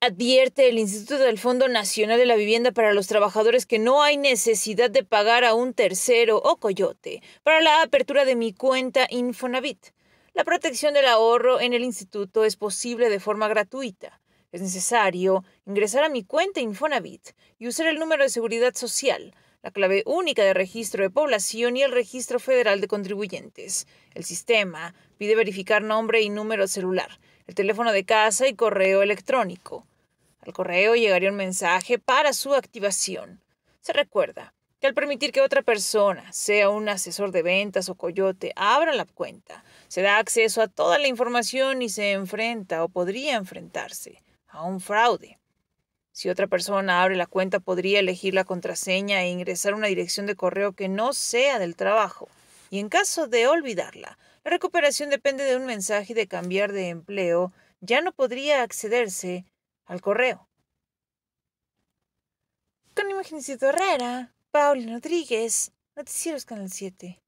Advierte el Instituto del Fondo Nacional de la Vivienda para los Trabajadores que no hay necesidad de pagar a un tercero o coyote para la apertura de mi cuenta Infonavit. La protección del ahorro en el instituto es posible de forma gratuita. Es necesario ingresar a mi cuenta Infonavit y usar el número de seguridad social, la clave única de registro de población y el registro federal de contribuyentes. El sistema pide verificar nombre y número celular, el teléfono de casa y correo electrónico. Al correo llegaría un mensaje para su activación. Se recuerda que al permitir que otra persona, sea un asesor de ventas o coyote, abra la cuenta, se da acceso a toda la información y se enfrenta o podría enfrentarse a un fraude. Si otra persona abre la cuenta, podría elegir la contraseña e ingresar una dirección de correo que no sea del trabajo. Y en caso de olvidarla, la recuperación depende de un mensaje de cambiar de empleo, ya no podría accederse al correo. Con de Herrera, Paulina Rodríguez, Noticieros Canal 7.